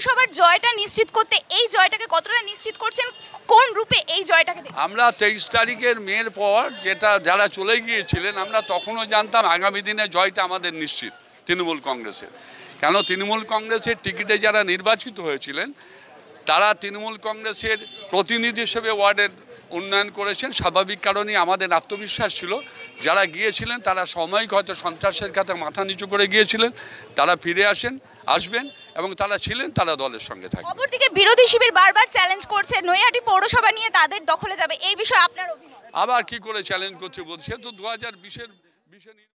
পৌরসভার জয়টা নিশ্চিত করতে এই জয়টাকে কতটা নিশ্চিত করছেন কোন রূপে এই জয়টাকে আমরা তেইশ তারিখের মেয়ের পর যেটা যারা চলে গিয়েছিলেন আমরা তখনও জানতাম আগামী দিনে জয়টা আমাদের নিশ্চিত তৃণমূল কংগ্রেসের কেন তৃণমূল কংগ্রেসের টিকিটে যারা নির্বাচিত হয়েছিলেন তারা তৃণমূল কংগ্রেসের প্রতিনিধি হিসেবে ওয়ার্ডের উন্নয়ন করেছেন স্বাভাবিক কারণেই আমাদের আত্মবিশ্বাস ছিল যারা গিয়েছিলেন তারা সময়ক হয়তো সন্ত্রাসের খাতে মাথা নিচু করে গিয়েছিলেন তারা ফিরে আসেন আসবেন এবং তারা ছিলেন তারা দলের সঙ্গে থাকে অপরদিকে বিরোধী শিবির বারবার চ্যালেঞ্জ করছে নৈহাটি পৌরসভা নিয়ে তাদের দখলে যাবে এই বিষয়ে আপনার অভিমত আবার কি করে চ্যালেঞ্জ করছে বলছে তো দু হাজার বিশের